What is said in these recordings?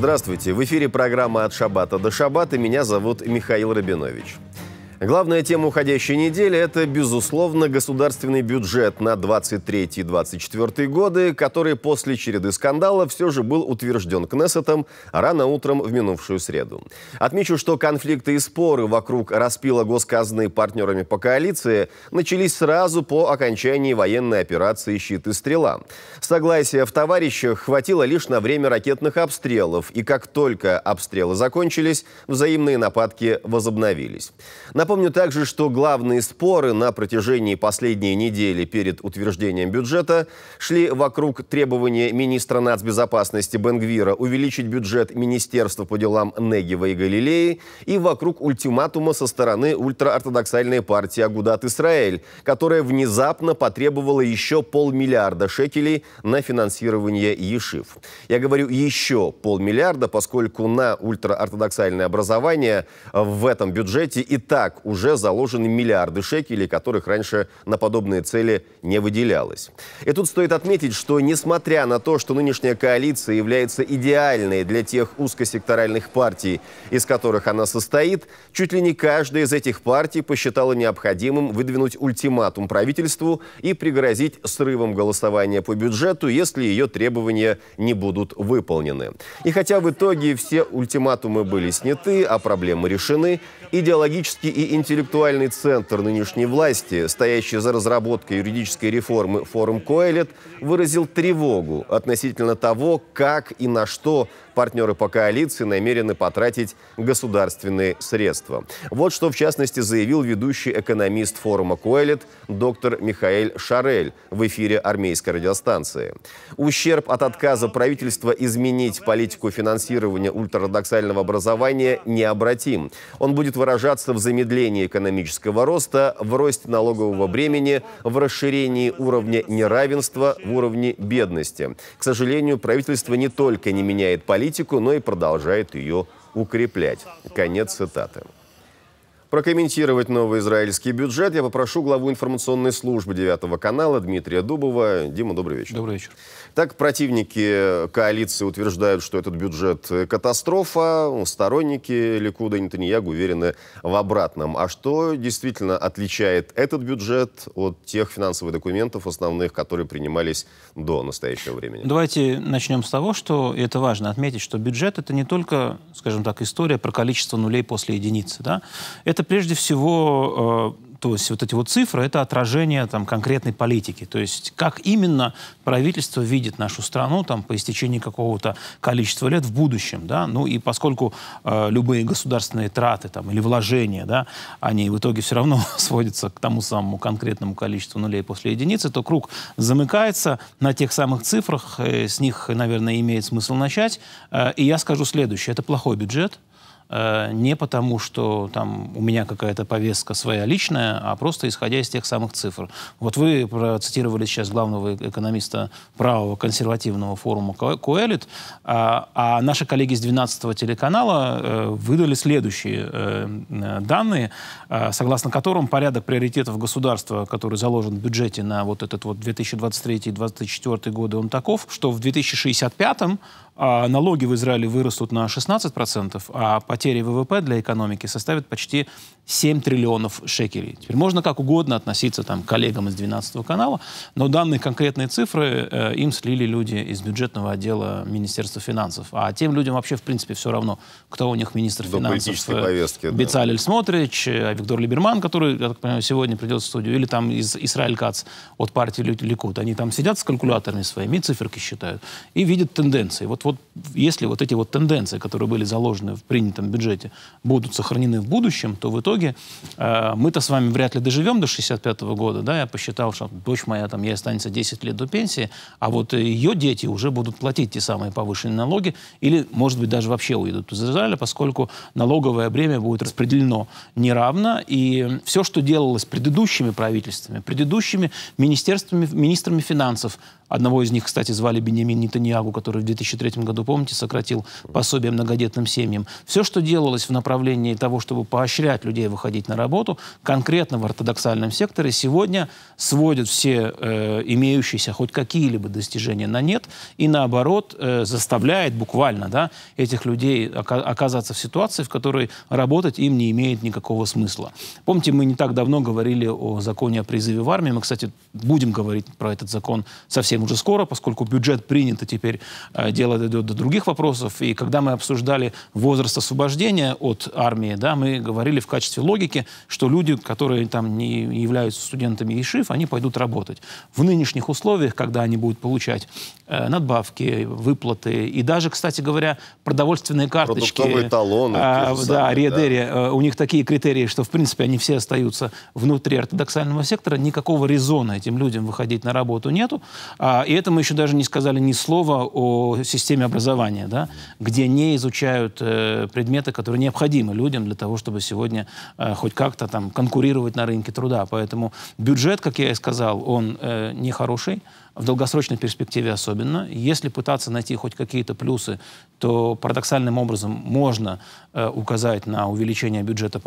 Здравствуйте, в эфире программа «От Шабата до шаббата» меня зовут Михаил Рабинович. Главная тема уходящей недели – это, безусловно, государственный бюджет на 23-24 годы, который после череды скандалов все же был утвержден Кнессетом рано утром в минувшую среду. Отмечу, что конфликты и споры вокруг распила госказны партнерами по коалиции начались сразу по окончании военной операции «Щит и стрела». Согласия в товарищах хватило лишь на время ракетных обстрелов, и как только обстрелы закончились, взаимные нападки возобновились. На Напомню также, что главные споры на протяжении последней недели перед утверждением бюджета шли вокруг требования министра нацбезопасности Бенгвира увеличить бюджет Министерства по делам Негева и Галилеи и вокруг ультиматума со стороны ультраортодоксальной партии Агудат Исраэль, которая внезапно потребовала еще полмиллиарда шекелей на финансирование Ешив. Я говорю еще полмиллиарда, поскольку на ультраортодоксальное образование в этом бюджете и так так уже заложены миллиарды шекелей, которых раньше на подобные цели не выделялось. И тут стоит отметить, что несмотря на то, что нынешняя коалиция является идеальной для тех узкосекторальных партий, из которых она состоит, чуть ли не каждая из этих партий посчитала необходимым выдвинуть ультиматум правительству и пригрозить срывом голосования по бюджету, если ее требования не будут выполнены. И хотя в итоге все ультиматумы были сняты, а проблемы решены, идеологически и интеллектуальный центр нынешней власти, стоящий за разработкой юридической реформы «Форум Коэлет», выразил тревогу относительно того, как и на что партнеры по коалиции намерены потратить государственные средства. Вот что, в частности, заявил ведущий экономист форума «Коэлит» доктор Михаэль Шарель в эфире армейской радиостанции. Ущерб от отказа правительства изменить политику финансирования ультрарадоксального образования необратим. Он будет выражаться в замедлении экономического роста, в росте налогового бремени, в расширении уровня неравенства, в уровне бедности. К сожалению, правительство не только не меняет политику, политику, но и продолжает ее укреплять. Конец цитаты. Прокомментировать новый израильский бюджет я попрошу главу информационной службы 9 канала Дмитрия Дубова. Дима, добрый вечер. Добрый вечер. Так, противники коалиции утверждают, что этот бюджет катастрофа. Сторонники Ликуда и Нетаньягу уверены в обратном. А что действительно отличает этот бюджет от тех финансовых документов основных, которые принимались до настоящего времени? Давайте начнем с того, что, и это важно отметить, что бюджет — это не только, скажем так, история про количество нулей после единицы. Да? Это это прежде всего э, то есть вот эти вот цифры, это отражение там, конкретной политики. То есть как именно правительство видит нашу страну там, по истечении какого-то количества лет в будущем. Да? Ну и поскольку э, любые государственные траты там, или вложения, да, они в итоге все равно сводятся к тому самому конкретному количеству нулей после единицы, то круг замыкается на тех самых цифрах, э, с них, наверное, имеет смысл начать. Э, и я скажу следующее. Это плохой бюджет, Э, не потому, что там у меня какая-то повестка своя личная, а просто исходя из тех самых цифр. Вот вы процитировали сейчас главного э, экономиста правого консервативного форума Коэлит, а, а наши коллеги из 12 телеканала э, выдали следующие э, данные, э, согласно которым порядок приоритетов государства, который заложен в бюджете на вот этот вот 2023-2024 годы, он таков, что в 2065 а налоги в Израиле вырастут на 16%, а потери ВВП для экономики составят почти 7 триллионов шекелей. Теперь можно как угодно относиться там, к коллегам из 12 канала, но данные конкретные цифры э, им слили люди из бюджетного отдела Министерства финансов. А тем людям вообще, в принципе, все равно, кто у них министр До финансов. повестки, э, да. Бецалель Смотрич, э, Виктор Либерман, который, я так понимаю, сегодня придет в студию, или там из Израиль Кац от партии Ликут. Они там сидят с калькуляторами своими, циферки считают, и видят тенденции. Вот, вот если вот эти вот тенденции, которые были заложены в принятом бюджете, будут сохранены в будущем, то в итоге итоге э, мы-то с вами вряд ли доживем до 65 -го года, да, я посчитал, что дочь моя там, ей останется 10 лет до пенсии, а вот ее дети уже будут платить те самые повышенные налоги, или, может быть, даже вообще уйдут, из Израиля, поскольку налоговое бремя будет распределено неравно, и все, что делалось предыдущими правительствами, предыдущими министерствами, министрами финансов, Одного из них, кстати, звали Бенемин Нетаньягу, который в 2003 году, помните, сократил пособие многодетным семьям. Все, что делалось в направлении того, чтобы поощрять людей выходить на работу, конкретно в ортодоксальном секторе сегодня сводят все э, имеющиеся хоть какие-либо достижения на нет и, наоборот, э, заставляет буквально да, этих людей оказаться в ситуации, в которой работать им не имеет никакого смысла. Помните, мы не так давно говорили о законе о призыве в армию. Мы, кстати, будем говорить про этот закон совсем совсем уже скоро, поскольку бюджет принят и теперь, э, дело дойдет до других вопросов. И когда мы обсуждали возраст освобождения от армии, да, мы говорили в качестве логики, что люди, которые там не являются студентами ЕШИФ, они пойдут работать. В нынешних условиях, когда они будут получать э, надбавки, выплаты и даже, кстати говоря, продовольственные карточки. Продуктовые талоны. А, самые, да, Риадери, да. Э, у них такие критерии, что, в принципе, они все остаются внутри ортодоксального сектора. Никакого резона этим людям выходить на работу нету. А а, и это мы еще даже не сказали ни слова о системе образования, да, где не изучают э, предметы, которые необходимы людям для того, чтобы сегодня э, хоть как-то там конкурировать на рынке труда. Поэтому бюджет, как я и сказал, он э, нехороший, в долгосрочной перспективе особенно. Если пытаться найти хоть какие-то плюсы, то парадоксальным образом можно э, указать на увеличение бюджета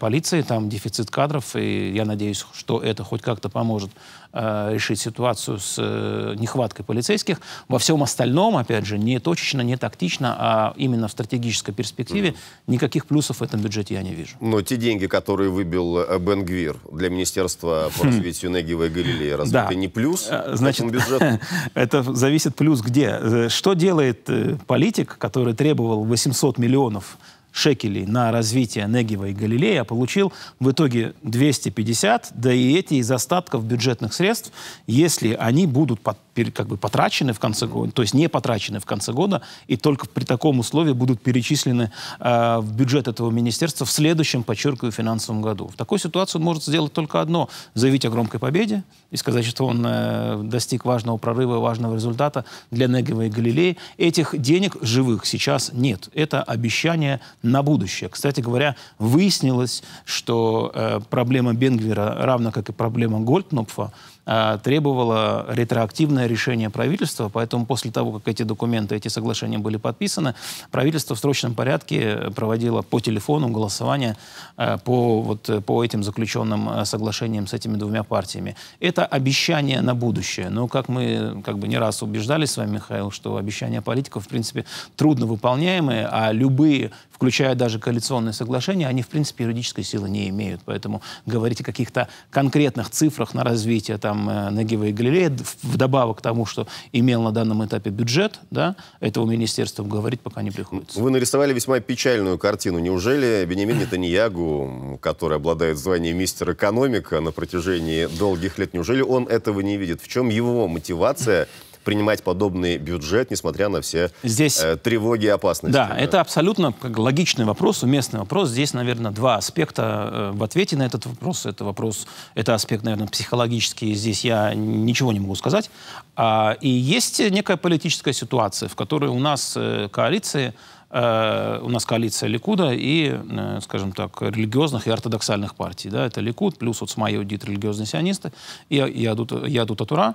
полиции, там дефицит кадров, и я надеюсь, что это хоть как-то поможет Э, решить ситуацию с э, нехваткой полицейских. Во всем остальном, опять же, не точечно, не тактично, а именно в стратегической перспективе никаких плюсов в этом бюджете я не вижу. Но те деньги, которые выбил э, Бенгвир для Министерства по хм. развитию Негева и Галилеи, разве да. это не плюс? Значит, это зависит плюс где. Что делает политик, который требовал 800 миллионов шекелей на развитие Негева и Галилея, а получил в итоге 250, да и эти из остатков бюджетных средств, если они будут под как бы потрачены в конце года, то есть не потрачены в конце года, и только при таком условии будут перечислены э, в бюджет этого министерства в следующем, подчеркиваю, финансовом году. В такой ситуации он может сделать только одно – заявить о громкой победе и сказать, что он э, достиг важного прорыва, важного результата для Негова и Галилеи. Этих денег живых сейчас нет. Это обещание на будущее. Кстати говоря, выяснилось, что э, проблема Бенгвера, равно как и проблема Гольдкнопфа, а, требовало ретроактивное решение правительства, поэтому после того, как эти документы, эти соглашения были подписаны, правительство в срочном порядке проводило по телефону голосование а, по, вот, э, по этим заключенным э, соглашениям с этими двумя партиями. Это обещание на будущее. Но как мы как бы не раз убеждались с вами, Михаил, что обещания политиков, в принципе, трудно выполняемые, а любые, включая даже коалиционные соглашения, они, в принципе, юридической силы не имеют. Поэтому говорить о каких-то конкретных цифрах на развитие там, там э, Негева и Галилея, вдобавок к тому, что имел на данном этапе бюджет, да, этого министерством говорить пока не приходится. Вы нарисовали весьма печальную картину. Неужели Бенемин Нетаньягу, который обладает званием мистер экономика на протяжении долгих лет, неужели он этого не видит? В чем его мотивация принимать подобный бюджет, несмотря на все здесь... э, тревоги и опасности. Да, да, это абсолютно как, логичный вопрос, уместный вопрос. Здесь, наверное, два аспекта э, в ответе на этот вопрос. Это вопрос, это аспект, наверное, психологический. Здесь я ничего не могу сказать. А, и есть некая политическая ситуация, в которой у нас э, коалиции э, у нас коалиция Ликуда и, скажем так, религиозных и ортодоксальных партий. Да? Это Ликуд, плюс вот Смайя Удит, религиозные сионисты, и Яду Татура,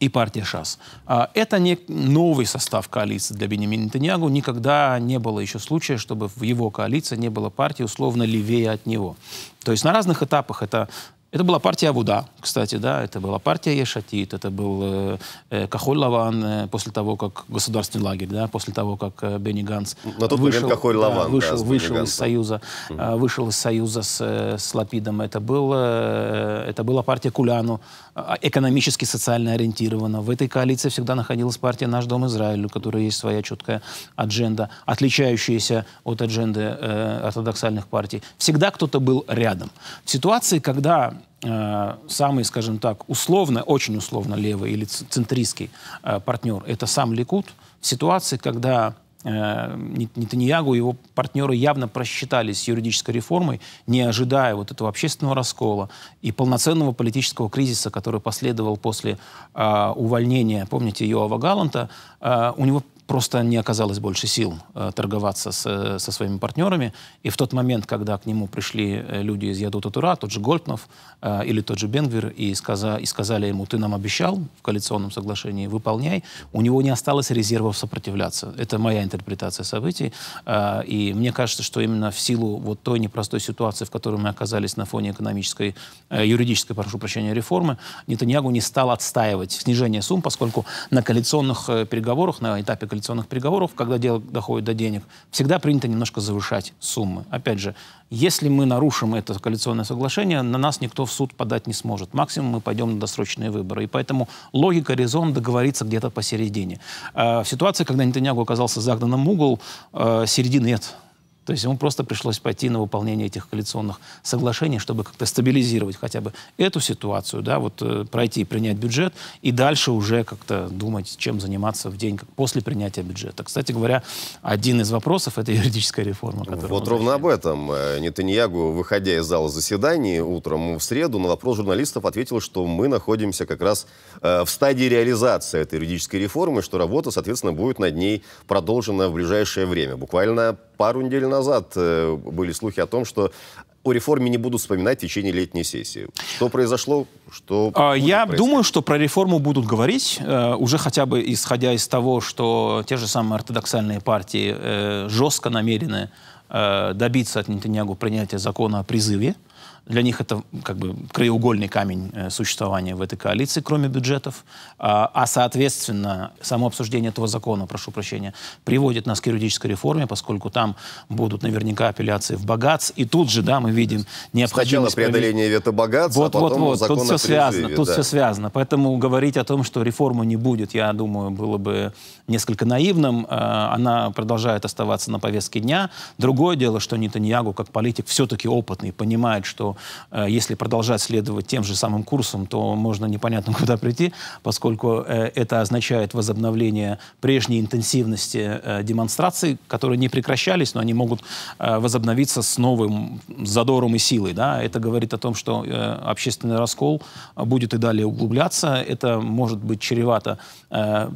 и партия ШАС. А, это не новый состав коалиции для Бенемина Нетаньягу. Никогда не было еще случая, чтобы в его коалиции не было партии условно левее от него. То есть на разных этапах это это была партия Авуда, кстати, да, это была партия Ешатит, это был э, э Кахоль Лаван э, после того, как государственный лагерь, да, после того, как э, Бенни Ганс На тот вышел, Кахоль Лаван, да, вышел, да, вышел из союза, э, вышел из союза с, э, с Лапидом. Это был, э, это была партия Куляну, а, экономически, социально ориентирована. В этой коалиции всегда находилась партия «Наш дом Израилю, у которой есть своя четкая адженда, отличающаяся от адженды э, ортодоксальных партий. Всегда кто-то был рядом. В ситуации, когда э, самый, скажем так, условно, очень условно левый или центристский э, партнер, это сам Ликут, в ситуации, когда Э, Нетаньягу и его партнеры явно просчитались с юридической реформой, не ожидая вот этого общественного раскола и полноценного политического кризиса, который последовал после э, увольнения, помните, Йоава Галанта, Э, у него просто не оказалось больше сил э, торговаться с, э, со своими партнерами. И в тот момент, когда к нему пришли э, люди из Яду Татура, тот же Гольтнов э, или тот же Бенгвер, и, сказа, и сказали ему, ты нам обещал в коалиционном соглашении, выполняй, у него не осталось резервов сопротивляться. Это моя интерпретация событий. Э, и мне кажется, что именно в силу вот той непростой ситуации, в которой мы оказались на фоне экономической, э, юридической, прошу прощения, реформы, Нетаньягу не стал отстаивать снижение сумм, поскольку на коалиционных э, переговорах, на этапе коалиционных апелляционных переговоров, когда дело доходит до денег, всегда принято немножко завышать суммы. Опять же, если мы нарушим это коалиционное соглашение, на нас никто в суд подать не сможет. Максимум мы пойдем на досрочные выборы. И поэтому логика, резон договориться где-то посередине. А в ситуации, когда Нетаньягу оказался загнанным в угол, э, середины нет то есть ему просто пришлось пойти на выполнение этих коалиционных соглашений, чтобы как-то стабилизировать хотя бы эту ситуацию, да, вот э, пройти, принять бюджет и дальше уже как-то думать, чем заниматься в день после принятия бюджета. Кстати говоря, один из вопросов — это юридическая реформа. Ну вот ровно об этом. Э, Нетаньягу, выходя из зала заседаний утром в среду, на вопрос журналистов ответил, что мы находимся как раз э, в стадии реализации этой юридической реформы, что работа, соответственно, будет над ней продолжена в ближайшее время, буквально пару недель назад э, были слухи о том, что о реформе не будут вспоминать в течение летней сессии. Что произошло? Что а, Я думаю, что про реформу будут говорить, э, уже хотя бы исходя из того, что те же самые ортодоксальные партии э, жестко намерены добиться от Нетаньягу принятия закона о призыве. Для них это как бы краеугольный камень э, существования в этой коалиции, кроме бюджетов. А, а, соответственно, само обсуждение этого закона, прошу прощения, приводит нас к юридической реформе, поскольку там будут наверняка апелляции в богатц. И тут же, да, мы видим необходимость... Сначала преодоление провести... вето богатств, вот, а потом вот, вот. Тут все призыве, связано, да. тут все связано. Поэтому говорить о том, что реформы не будет, я думаю, было бы несколько наивным. Э, она продолжает оставаться на повестке дня. Другое дело, что Нетаньягу, как политик, все-таки опытный, понимает, что Э, если продолжать следовать тем же самым курсом, то можно непонятно куда прийти, поскольку э, это означает возобновление прежней интенсивности э, демонстраций, которые не прекращались, но они могут возобновиться с новым задором и силой. Да? Это говорит о том, что общественный раскол будет и далее углубляться. Это может быть чревато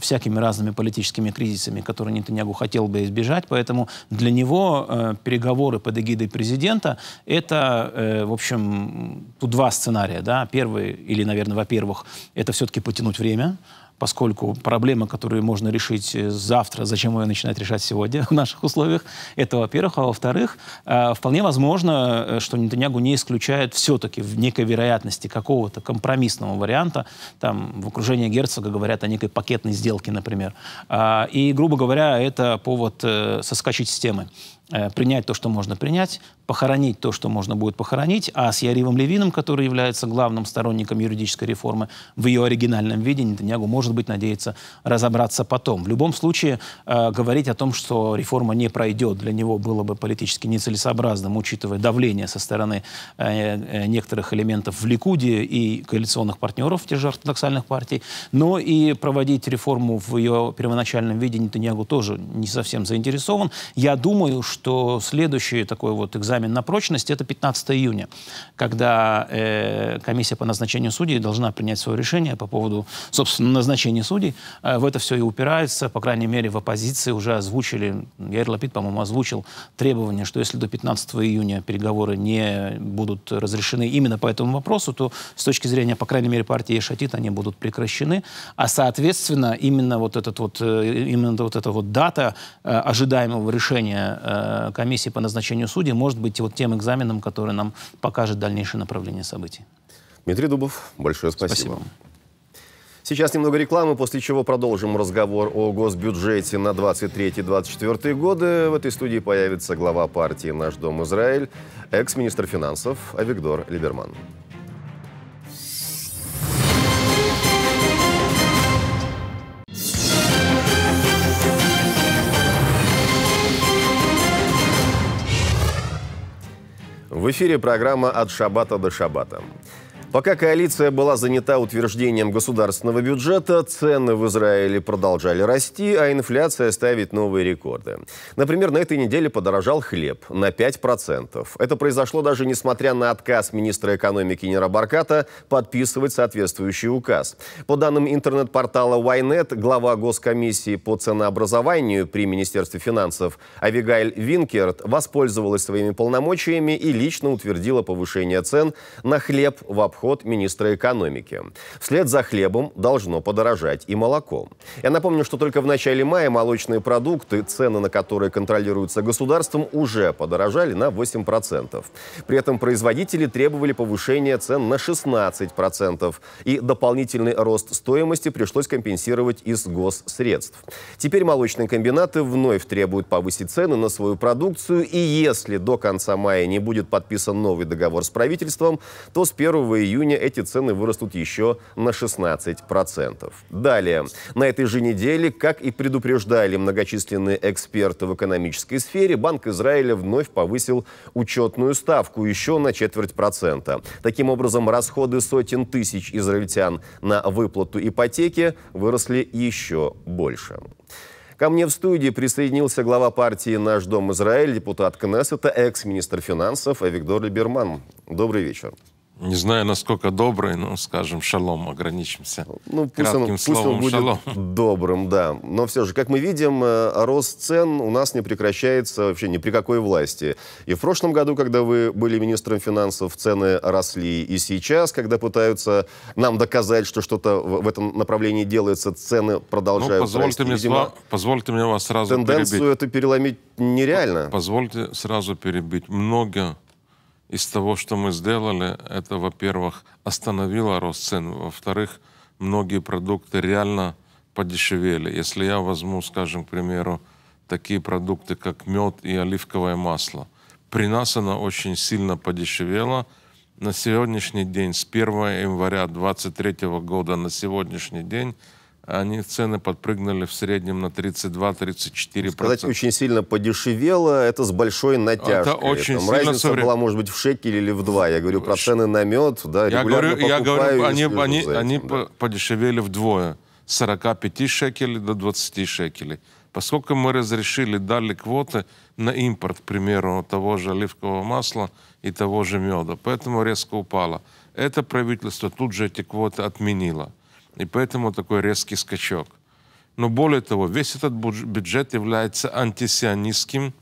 всякими разными политическими кризисами, которые Нетаньягу хотел бы избежать. Поэтому для него переговоры под эгидой президента — это, в общем, общем, тут два сценария. Да? Первый, или, наверное, во-первых, это все-таки потянуть время, поскольку проблема, которую можно решить э, завтра, зачем ее начинать решать сегодня в наших условиях, это во-первых. А во-вторых, э, вполне возможно, э, что Нетаньягу не исключает все-таки в некой вероятности какого-то компромиссного варианта. Там в окружении герцога говорят о некой пакетной сделке, например. А, и, грубо говоря, это повод соскочить с темы. Э, принять то, что можно принять, похоронить то, что можно будет похоронить, а с Яривом Левином, который является главным сторонником юридической реформы в ее оригинальном виде, Нетаньягу может быть надеется разобраться потом. В любом случае, э, говорить о том, что реформа не пройдет, для него было бы политически нецелесообразным, учитывая давление со стороны э, некоторых элементов в Ликуде и коалиционных партнеров тех же ортодоксальных партий, но и проводить реформу в ее первоначальном виде Нетаньягу тоже не совсем заинтересован. Я думаю, что что следующий такой вот экзамен на прочность это 15 июня, когда э, комиссия по назначению судей должна принять свое решение по поводу, собственно, назначения судей. Э, в это все и упирается, по крайней мере, в оппозиции уже озвучили, Яир Лапид, по-моему, озвучил требование, что если до 15 июня переговоры не будут разрешены именно по этому вопросу, то с точки зрения, по крайней мере, партии Ешатит, они будут прекращены, а соответственно именно вот этот вот э, именно вот эта вот дата э, ожидаемого решения э, Э, комиссии по назначению судей может быть вот тем экзаменом, который нам покажет дальнейшее направление событий. Дмитрий Дубов, большое спасибо. спасибо. Сейчас немного рекламы, после чего продолжим разговор о госбюджете на 23-24 годы. В этой студии появится глава партии «Наш дом Израиль», экс-министр финансов Авигдор Либерман. В эфире программа «От шабата до шабата». Пока коалиция была занята утверждением государственного бюджета, цены в Израиле продолжали расти, а инфляция ставит новые рекорды. Например, на этой неделе подорожал хлеб на 5%. Это произошло даже несмотря на отказ министра экономики Нера Барката подписывать соответствующий указ. По данным интернет-портала Ynet, глава Госкомиссии по ценообразованию при Министерстве финансов Авигайль Винкерт воспользовалась своими полномочиями и лично утвердила повышение цен на хлеб в обход подход министра экономики. Вслед за хлебом должно подорожать и молоко. Я напомню, что только в начале мая молочные продукты, цены на которые контролируются государством, уже подорожали на 8%. При этом производители требовали повышения цен на 16%. И дополнительный рост стоимости пришлось компенсировать из госсредств. Теперь молочные комбинаты вновь требуют повысить цены на свою продукцию. И если до конца мая не будет подписан новый договор с правительством, то с 1 июля июня эти цены вырастут еще на 16%. Далее. На этой же неделе, как и предупреждали многочисленные эксперты в экономической сфере, Банк Израиля вновь повысил учетную ставку еще на четверть процента. Таким образом, расходы сотен тысяч израильтян на выплату ипотеки выросли еще больше. Ко мне в студии присоединился глава партии «Наш дом Израиль», депутат Кнессета, экс-министр финансов Эвигдор Либерман. Добрый вечер не знаю, насколько добрый, но, скажем, шалом, ограничимся. Ну, пусть Кратким он, пусть словом, он будет шалом. добрым, да. Но все же, как мы видим, э, рост цен у нас не прекращается вообще ни при какой власти. И в прошлом году, когда вы были министром финансов, цены росли. И сейчас, когда пытаются нам доказать, что что-то в этом направлении делается, цены продолжают ну, позвольте расти. Мне, Видимо, позвольте мне вас сразу Тенденцию перебить. это переломить нереально. Позвольте сразу перебить. Много из того, что мы сделали, это, во-первых, остановило рост цен, во-вторых, многие продукты реально подешевели. Если я возьму, скажем, к примеру, такие продукты, как мед и оливковое масло, при нас оно очень сильно подешевело. На сегодняшний день, с 1 января 2023 года на сегодняшний день, они цены подпрыгнули в среднем на 32-34%. Сказать, очень сильно подешевело, это с большой натяжкой. Это очень Там сильно разница совре... была, может быть, в шекеле или в два. Я говорю про цены на мед, да, я говорю, Я говорю, они, они, этим, они да. подешевели вдвое, с 45 шекелей до 20 шекелей. Поскольку мы разрешили, дали квоты на импорт, к примеру, того же оливкового масла и того же меда, поэтому резко упало. Это правительство тут же эти квоты отменило. И поэтому такой резкий скачок. Но более того, весь этот бюджет является антисионистским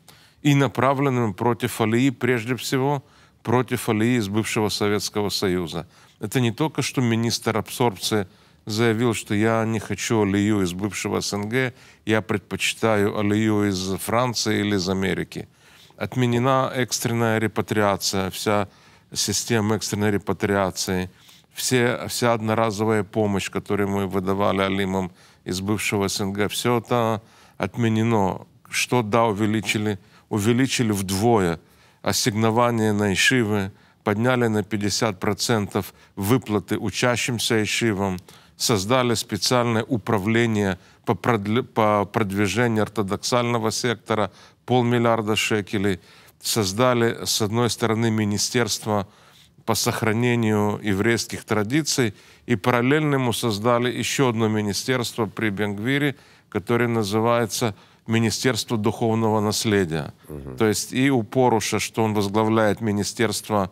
и направленным против Алии, прежде всего, против Алии из бывшего Советского Союза. Это не только, что министр абсорбции заявил, что я не хочу Алию из бывшего СНГ, я предпочитаю Алию из Франции или из Америки. Отменена экстренная репатриация, вся система экстренной репатриации – все, вся одноразовая помощь, которую мы выдавали алимам из бывшего СНГ, все это отменено. Что, да, увеличили, увеличили вдвое ассигнование на Ишивы, подняли на 50% выплаты учащимся Ишивам, создали специальное управление по, продли, по продвижению ортодоксального сектора, полмиллиарда шекелей, создали, с одной стороны, министерство по сохранению еврейских традиций, и параллельно ему создали еще одно министерство при Бенгвире, которое называется Министерство духовного наследия. Угу. То есть и упор уже, что он возглавляет Министерство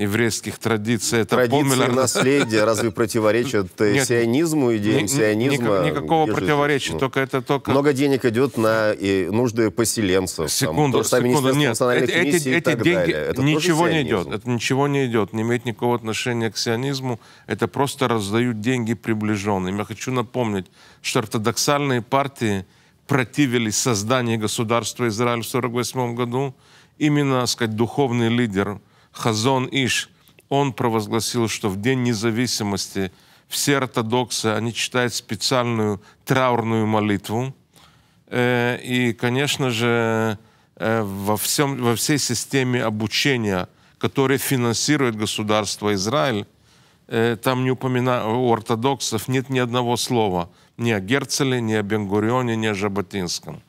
еврейских традиций. Это Традиции, наследие разве противоречат э, Нет, сионизму, идеям сионизма? никакого Где противоречия, только это только... Много денег идет на нужды поселенцев. Секунду, секунду. Нет, эти, деньги, ничего не идет. Это ничего не идет, не имеет никакого отношения к сионизму. Это просто раздают деньги приближенным. Я хочу напомнить, что ортодоксальные партии противились созданию государства Израиль в 1948 году. Именно, так сказать, духовный лидер Хазон Иш, он провозгласил, что в День независимости все ортодоксы, они читают специальную траурную молитву. Э, и, конечно же, э, во, всем, во всей системе обучения, которая финансирует государство Израиль, э, там не упомина у ортодоксов нет ни одного слова ни о Герцеле, ни о Бенгурионе, ни о Жаботинском.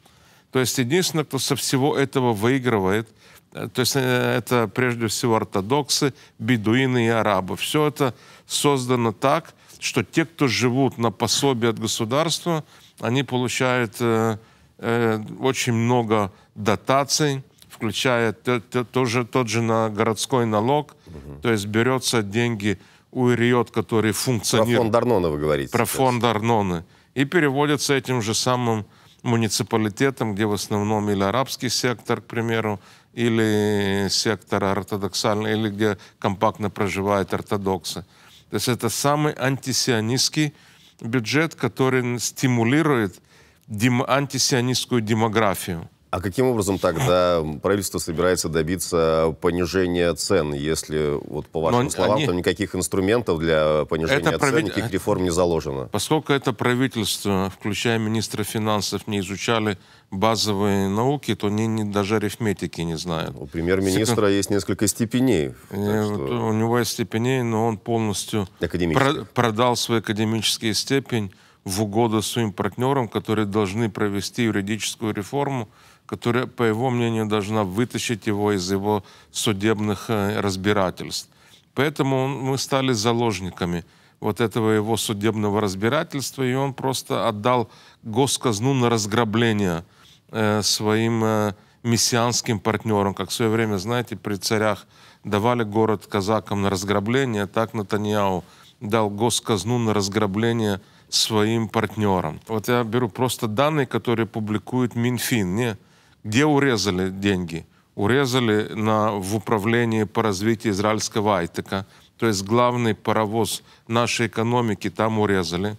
То есть единственное, кто со всего этого выигрывает, Э, то есть э, это прежде всего ортодоксы, бедуины и арабы. Все это создано так, что те, кто живут на пособие от государства, они получают э, э, очень много дотаций, включая т, т, тоже, тот же на городской налог, угу. то есть берется деньги у Ириот, который функционирует. Про фонд Арнона вы говорите. Про сейчас. фонд Арноны. И переводится этим же самым муниципалитетом, где в основном или арабский сектор, к примеру, или сектора ортодоксального, или где компактно проживают ортодоксы. То есть это самый антисионистский бюджет, который стимулирует дем, антисионистскую демографию. А каким образом тогда правительство собирается добиться понижения цен, если, вот по вашим Но словам, они... там никаких инструментов для понижения это цен, прави... никаких реформ не заложено? Поскольку это правительство, включая министра финансов, не изучали базовые науки, то они не, даже арифметики не знают. У премьер-министра Секон... есть несколько степеней. Нет, что... У него есть степеней, но он полностью про продал свою академическую степень в угоду своим партнерам, которые должны провести юридическую реформу, которая, по его мнению, должна вытащить его из его судебных э, разбирательств. Поэтому мы стали заложниками вот этого его судебного разбирательства, и он просто отдал госказну на разграбление э, своим э, мессианским партнерам, как в свое время, знаете, при царях давали город казакам на разграбление, так Натаньяу дал госказну на разграбление своим партнерам. Вот я беру просто данные, которые публикует Минфин, не где урезали деньги? Урезали на, в управлении по развитию израильского айтека, то есть главный паровоз нашей экономики там урезали.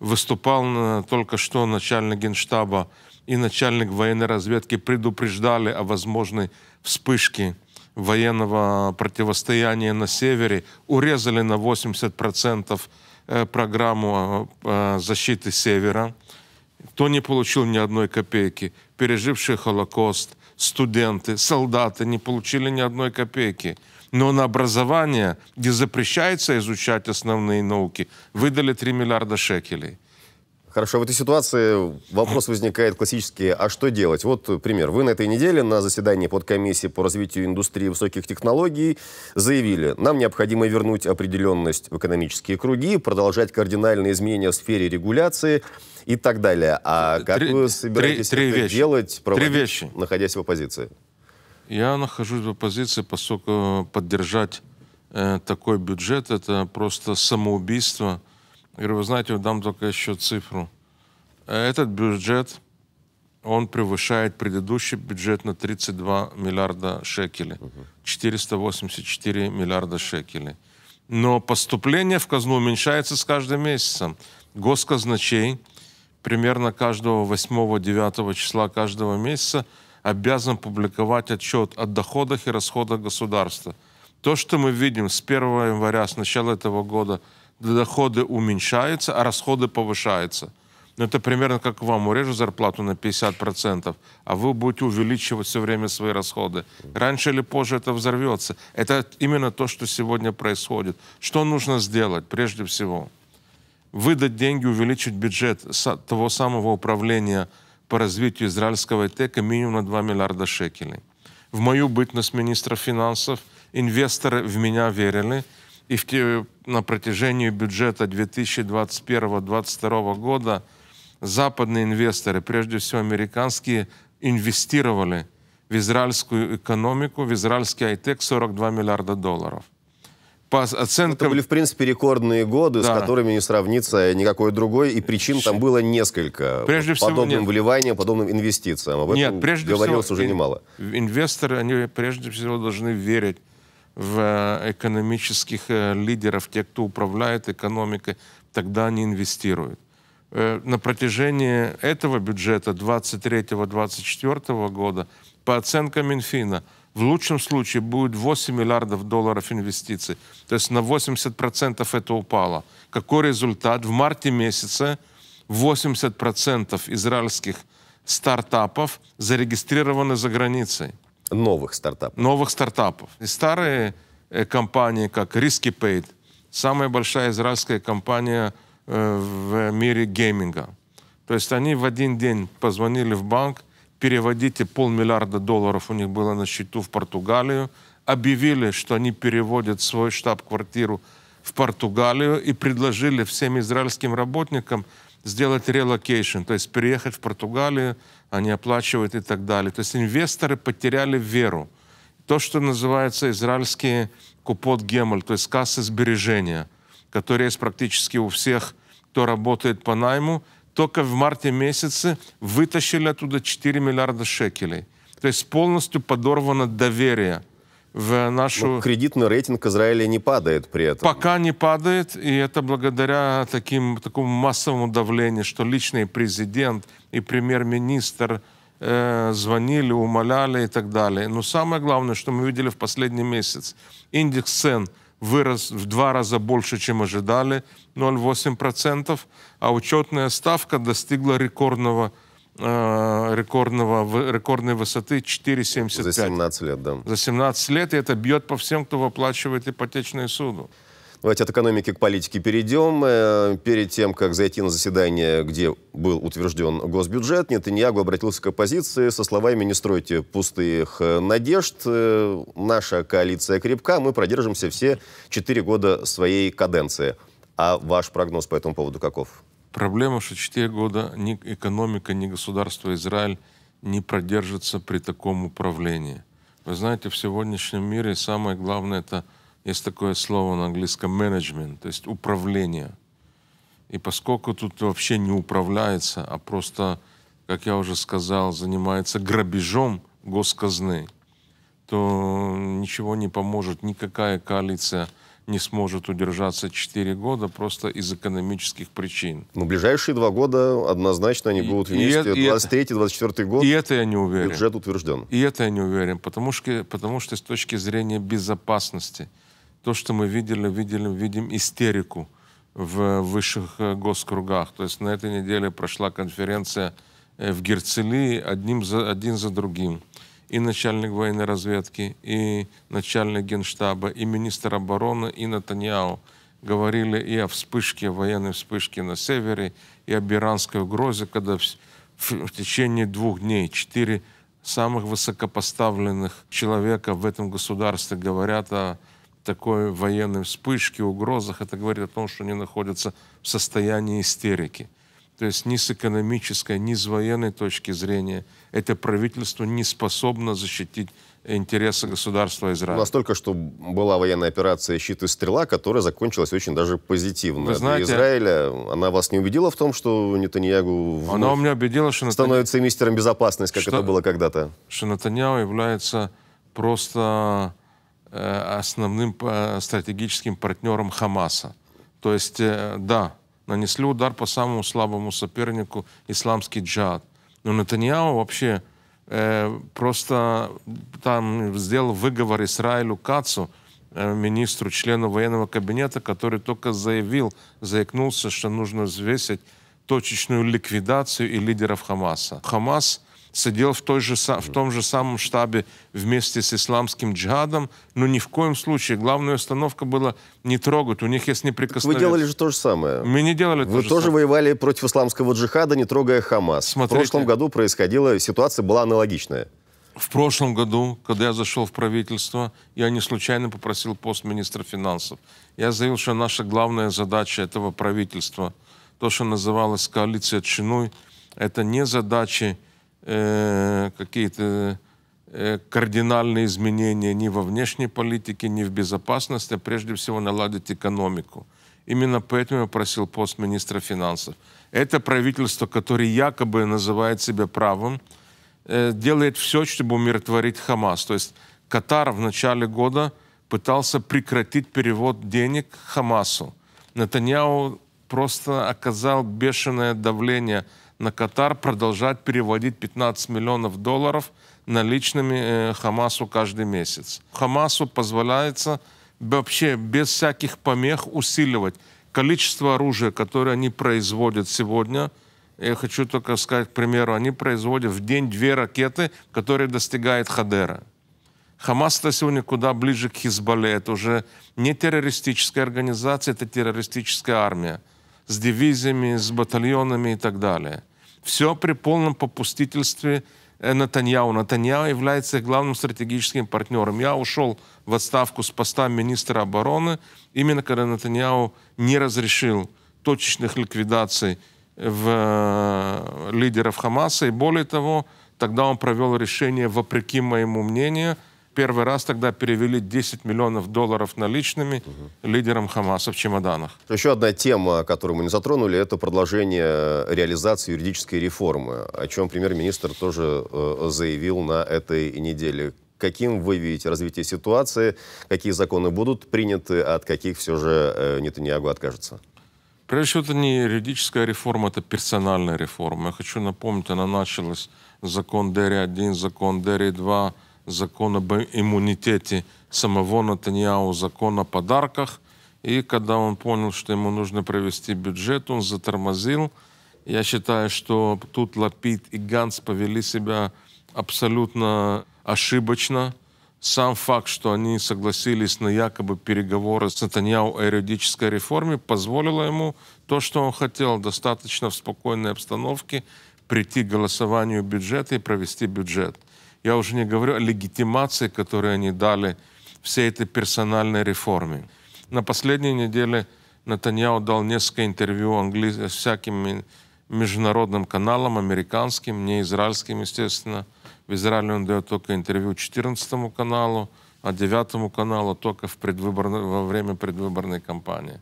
Выступал только что начальник генштаба и начальник военной разведки предупреждали о возможной вспышке военного противостояния на севере, урезали на 80% э, программу э, э, защиты севера. Кто не получил ни одной копейки пережившие Холокост, студенты, солдаты не получили ни одной копейки. Но на образование, где запрещается изучать основные науки, выдали 3 миллиарда шекелей. Хорошо, в этой ситуации вопрос возникает классический, а что делать? Вот пример. Вы на этой неделе на заседании под комиссии по развитию индустрии высоких технологий заявили, нам необходимо вернуть определенность в экономические круги, продолжать кардинальные изменения в сфере регуляции – и так далее. А э, как три, вы собираетесь три, три это вещи. делать, проводить, три вещи. находясь в оппозиции? Я нахожусь в оппозиции, поскольку поддержать э, такой бюджет – это просто самоубийство. Я говорю, вы знаете, дам только еще цифру. Этот бюджет, он превышает предыдущий бюджет на 32 миллиарда шекелей. 484 миллиарда шекелей. Но поступление в казну уменьшается с каждым месяцем. Госказначей примерно каждого 8-9 числа каждого месяца обязан публиковать отчет о доходах и расходах государства. То, что мы видим с 1 января, с начала этого года, доходы уменьшаются, а расходы повышаются. Но ну, это примерно как вам урежу зарплату на 50%, а вы будете увеличивать все время свои расходы. Раньше или позже это взорвется. Это именно то, что сегодня происходит. Что нужно сделать прежде всего? выдать деньги, увеличить бюджет того самого управления по развитию израильского ИТЭКа минимум на 2 миллиарда шекелей. В мою бытность министра финансов инвесторы в меня верили, и в те, на протяжении бюджета 2021-2022 года западные инвесторы, прежде всего американские, инвестировали в израильскую экономику, в израильский айтек 42 миллиарда долларов по оценкам... Это были, в принципе, рекордные годы, да. с которыми не сравнится никакой другой, и причин там было несколько. Прежде всего, подобным нет. вливаниям, подобным инвестициям. Об нет, этом прежде говорилось всего, уже немало. Инвесторы, они прежде всего должны верить в э, экономических э, лидеров, тех, кто управляет экономикой, тогда они инвестируют. Э, на протяжении этого бюджета, 23-24 года, по оценкам Минфина, в лучшем случае будет 8 миллиардов долларов инвестиций. То есть на 80% это упало. Какой результат? В марте месяце 80% израильских стартапов зарегистрированы за границей. Новых стартапов. Новых стартапов. И старые э, компании, как Risky RiskyPaid, самая большая израильская компания э, в мире гейминга. То есть они в один день позвонили в банк, переводите полмиллиарда долларов у них было на счету в Португалию, объявили, что они переводят свой штаб-квартиру в Португалию и предложили всем израильским работникам сделать релокейшн, то есть переехать в Португалию, они оплачивают и так далее. То есть инвесторы потеряли веру. То, что называется израильские купот гемель, то есть кассы сбережения, которые есть практически у всех, кто работает по найму, только в марте месяце вытащили оттуда 4 миллиарда шекелей. То есть полностью подорвано доверие в нашу... Но кредитный рейтинг Израиля не падает при этом. Пока не падает, и это благодаря таким, такому массовому давлению, что личный президент и премьер-министр э, звонили, умоляли и так далее. Но самое главное, что мы видели в последний месяц, индекс цен – вырос в два раза больше, чем ожидали, 0,8%, а учетная ставка достигла рекордного э, рекордного, рекордной высоты 4,75. За 17 лет, да. За 17 лет, и это бьет по всем, кто выплачивает ипотечные суды. Давайте от экономики к политике перейдем. Э, перед тем, как зайти на заседание, где был утвержден госбюджет, Нетаньягу обратился к оппозиции со словами «Не стройте пустых э, надежд, э, наша коалиция крепка, мы продержимся все четыре года своей каденции». А ваш прогноз по этому поводу каков? Проблема, что четыре года ни экономика, ни государство Израиль не продержится при таком управлении. Вы знаете, в сегодняшнем мире самое главное – это есть такое слово на английском менеджмент, то есть управление. И поскольку тут вообще не управляется, а просто, как я уже сказал, занимается грабежом госказны, то ничего не поможет, никакая коалиция не сможет удержаться 4 года просто из экономических причин. Но ну, ближайшие два года однозначно они и, будут вместе. 23-24 год. И это я не уверен. Бюджет утвержден. И это я не уверен, потому что, потому что с точки зрения безопасности – то, что мы видели, видели, видим истерику в высших э, госкругах. То есть на этой неделе прошла конференция э, в Герцелии одним за, один за другим. И начальник военной разведки, и начальник генштаба, и министр обороны, и Натаньяо говорили и о вспышке, военной вспышке на севере, и об иранской угрозе, когда в, в, в течение двух дней четыре самых высокопоставленных человека в этом государстве говорят о такой военной вспышке, угрозах, это говорит о том, что они находятся в состоянии истерики. То есть ни с экономической, ни с военной точки зрения это правительство не способно защитить интересы государства Израиля. Настолько, что была военная операция «Щит и стрела», которая закончилась очень даже позитивно. Вы знаете, Для Израиля она вас не убедила в том, что Нетаньягу она меня убедила, что становится мистером безопасности, как что... это было когда-то? Что Нетаньягу является просто Э, основным э, стратегическим партнером Хамаса. То есть, э, да, нанесли удар по самому слабому сопернику исламский джад. Но Натаньяо вообще э, просто там сделал выговор Израилю Кацу, э, министру, члену военного кабинета, который только заявил, заикнулся, что нужно взвесить точечную ликвидацию и лидеров Хамаса. Хамас сидел в, той же, в том же самом штабе вместе с исламским джихадом, но ни в коем случае. Главная установка была не трогать, у них есть неприкосновенность. Вы делали же то же самое. Мы не делали Вы то же тоже воевали против исламского джихада, не трогая Хамас. Смотрите. В прошлом году происходила, ситуация была аналогичная. В прошлом году, когда я зашел в правительство, я не случайно попросил пост министра финансов. Я заявил, что наша главная задача этого правительства, то, что называлось коалиция чинуй, это не задачи Э, какие-то э, кардинальные изменения ни во внешней политике, ни в безопасности, а прежде всего наладить экономику. Именно поэтому я просил пост министра финансов. Это правительство, которое якобы называет себя правым, э, делает все, чтобы умиротворить Хамас. То есть Катар в начале года пытался прекратить перевод денег Хамасу. Натаньяу просто оказал бешеное давление – на Катар продолжать переводить 15 миллионов долларов наличными э, Хамасу каждый месяц. Хамасу позволяется вообще без всяких помех усиливать количество оружия, которое они производят сегодня. Я хочу только сказать, к примеру, они производят в день две ракеты, которые достигают Хадера. Хамас это сегодня куда ближе к Хизбалле. Это уже не террористическая организация, это террористическая армия с дивизиями, с батальонами и так далее. Все при полном попустительстве э, Натаньяу. Натаньяу является главным стратегическим партнером. Я ушел в отставку с поста министра обороны, именно когда Натаньяу не разрешил точечных ликвидаций в э, лидеров Хамаса. И более того, тогда он провел решение, вопреки моему мнению – Первый раз тогда перевели 10 миллионов долларов наличными угу. лидерам Хамаса в чемоданах. Еще одна тема, которую мы не затронули, это продолжение э, реализации юридической реформы, о чем премьер-министр тоже э, заявил на этой неделе. Каким вы видите развитие ситуации, какие законы будут приняты, от каких все же э, Нетаньягу откажется? Прежде всего, это не юридическая реформа, это персональная реформа. Я хочу напомнить, она началась закон Дерри-1, закон Дерри-2, закон об иммунитете самого Натаньяу, закон о подарках. И когда он понял, что ему нужно провести бюджет, он затормозил. Я считаю, что тут Лапид и Ганс повели себя абсолютно ошибочно. Сам факт, что они согласились на якобы переговоры с Натаньяу о юридической реформе, позволило ему то, что он хотел, достаточно в спокойной обстановке прийти к голосованию бюджета и провести бюджет. Я уже не говорю о легитимации, которую они дали всей этой персональной реформе. На последней неделе Натаньяо дал несколько интервью англи... всяким международным каналам, американским, не израильским, естественно. В Израиле он дает только интервью 14 каналу, а 9 каналу только в предвыборной, во время предвыборной кампании.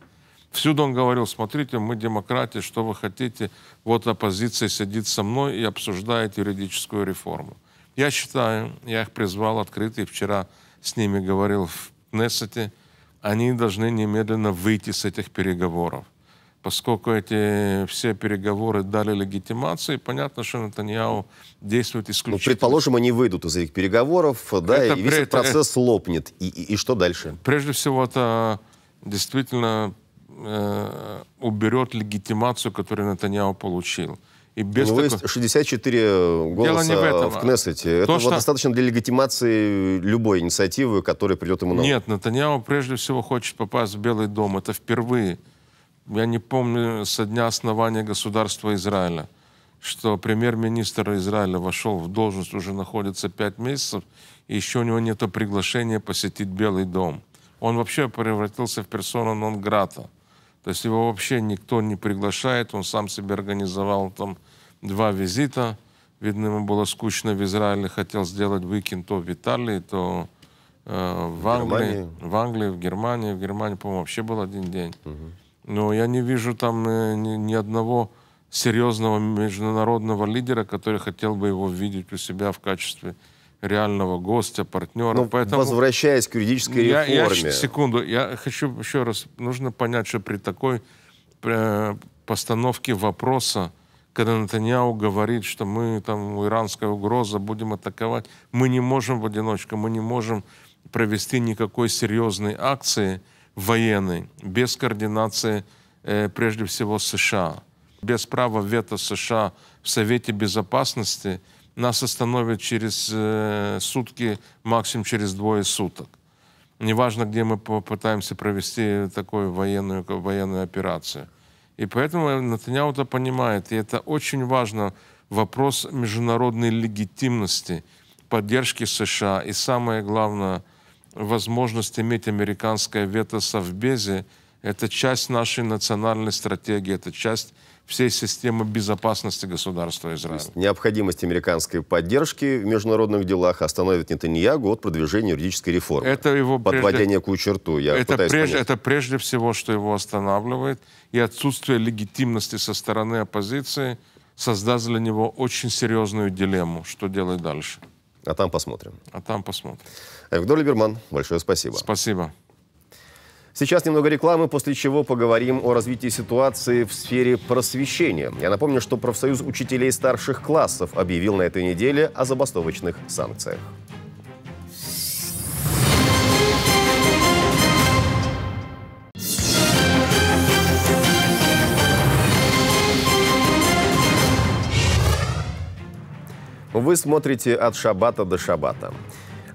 Всюду он говорил, смотрите, мы демократия, что вы хотите, вот оппозиция сидит со мной и обсуждает юридическую реформу. Я считаю, я их призвал открыто, и вчера с ними говорил в Кнессете, они должны немедленно выйти с этих переговоров. Поскольку эти все переговоры дали легитимации, понятно, что Натаньяу действует ну, исключительно... Ну, предположим, они выйдут из этих переговоров, да, это, и весь это, процесс это, лопнет. И, и, и что дальше? Прежде всего, это действительно э, уберет легитимацию, которую Натаньяу получил. И без ну, такой... 64 голоса э, Дело не в, этом. в Кнессете. То, это что... достаточно для легитимации любой инициативы, которая придет ему на Нет, Натаньяо прежде всего хочет попасть в Белый дом. Это впервые. Я не помню со дня основания государства Израиля, что премьер-министр Израиля вошел в должность, уже находится пять месяцев, и еще у него нет приглашения посетить Белый дом. Он вообще превратился в персону нон-грата. То есть его вообще никто не приглашает, он сам себе организовал там два визита. Видно, ему было скучно в Израиле, хотел сделать выкин то в Италии, то э, в, Англии, Германии. в Англии, в Германии. В Германии, по-моему, вообще был один день. Угу. Но я не вижу там э, ни, ни одного серьезного международного лидера, который хотел бы его видеть у себя в качестве реального гостя, партнера. Но ну, Поэтому возвращаясь к юридической я, реформе. Я, секунду, я хочу еще раз, нужно понять, что при такой э, постановке вопроса, когда Натаньяу говорит, что мы там иранская угроза, будем атаковать, мы не можем в одиночку, мы не можем провести никакой серьезной акции военной без координации э, прежде всего США, без права вето США в Совете Безопасности – нас остановят через э, сутки, максимум через двое суток. Неважно, где мы попытаемся провести такую военную, военную операцию. И поэтому Натаньяу это понимает. И это очень важно, вопрос международной легитимности, поддержки США и, самое главное, возможность иметь американское вето в Совбезе – это часть нашей национальной стратегии, это часть всей системы безопасности государства Израиля. есть необходимость американской поддержки в международных делах остановит Нетаньягу от продвижения юридической реформы. Это его подводение прежде... к черту. Я это, прежде, это прежде всего, что его останавливает, и отсутствие легитимности со стороны оппозиции создаст для него очень серьезную дилемму, что делать дальше. А там посмотрим. А там посмотрим. Виктор Либерман, большое спасибо. Спасибо. Сейчас немного рекламы, после чего поговорим о развитии ситуации в сфере просвещения. Я напомню, что профсоюз учителей старших классов объявил на этой неделе о забастовочных санкциях. Вы смотрите «От шабата до шабата».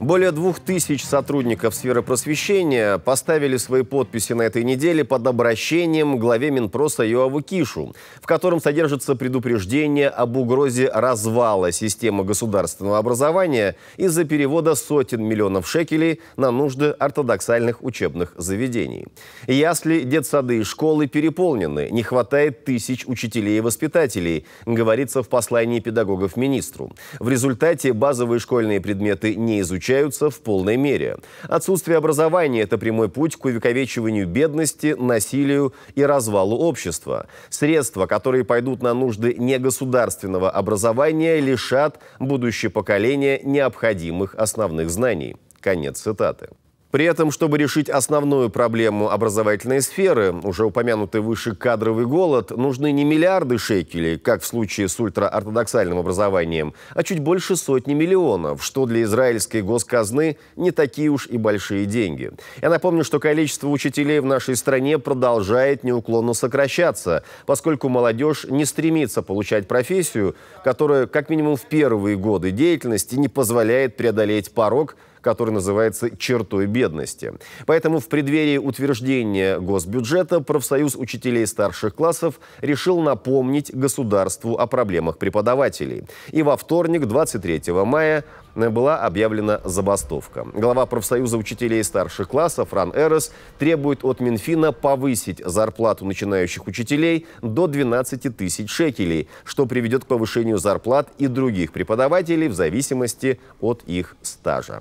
Более двух тысяч сотрудников сферы просвещения поставили свои подписи на этой неделе под обращением к главе Минпроса Йоаву Кишу, в котором содержится предупреждение об угрозе развала системы государственного образования из-за перевода сотен миллионов шекелей на нужды ортодоксальных учебных заведений. Ясли, детсады и школы переполнены, не хватает тысяч учителей и воспитателей, говорится в послании педагогов министру. В результате базовые школьные предметы не изучаются, изучаются в полной мере. Отсутствие образования – это прямой путь к увековечиванию бедности, насилию и развалу общества. Средства, которые пойдут на нужды негосударственного образования, лишат будущее поколение необходимых основных знаний. Конец цитаты. При этом, чтобы решить основную проблему образовательной сферы, уже упомянутый выше кадровый голод, нужны не миллиарды шекелей, как в случае с ультраортодоксальным образованием, а чуть больше сотни миллионов, что для израильской госказны не такие уж и большие деньги. Я напомню, что количество учителей в нашей стране продолжает неуклонно сокращаться, поскольку молодежь не стремится получать профессию, которая как минимум в первые годы деятельности не позволяет преодолеть порог – который называется «чертой бедности». Поэтому в преддверии утверждения госбюджета профсоюз учителей старших классов решил напомнить государству о проблемах преподавателей. И во вторник, 23 мая, была объявлена забастовка. Глава профсоюза учителей старших классов Ран Эрес требует от Минфина повысить зарплату начинающих учителей до 12 тысяч шекелей, что приведет к повышению зарплат и других преподавателей в зависимости от их стажа.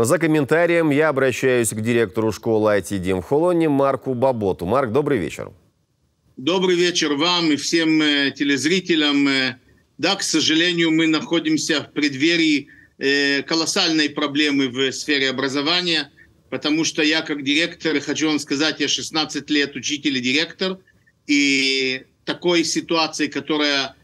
За комментарием я обращаюсь к директору школы IT-Дим в Холоне Марку Баботу. Марк, добрый вечер. Добрый вечер вам и всем э, телезрителям. Э, да, к сожалению, мы находимся в преддверии э, колоссальной проблемы в сфере образования, потому что я как директор, хочу вам сказать, я 16 лет учитель и директор, и такой ситуации, которая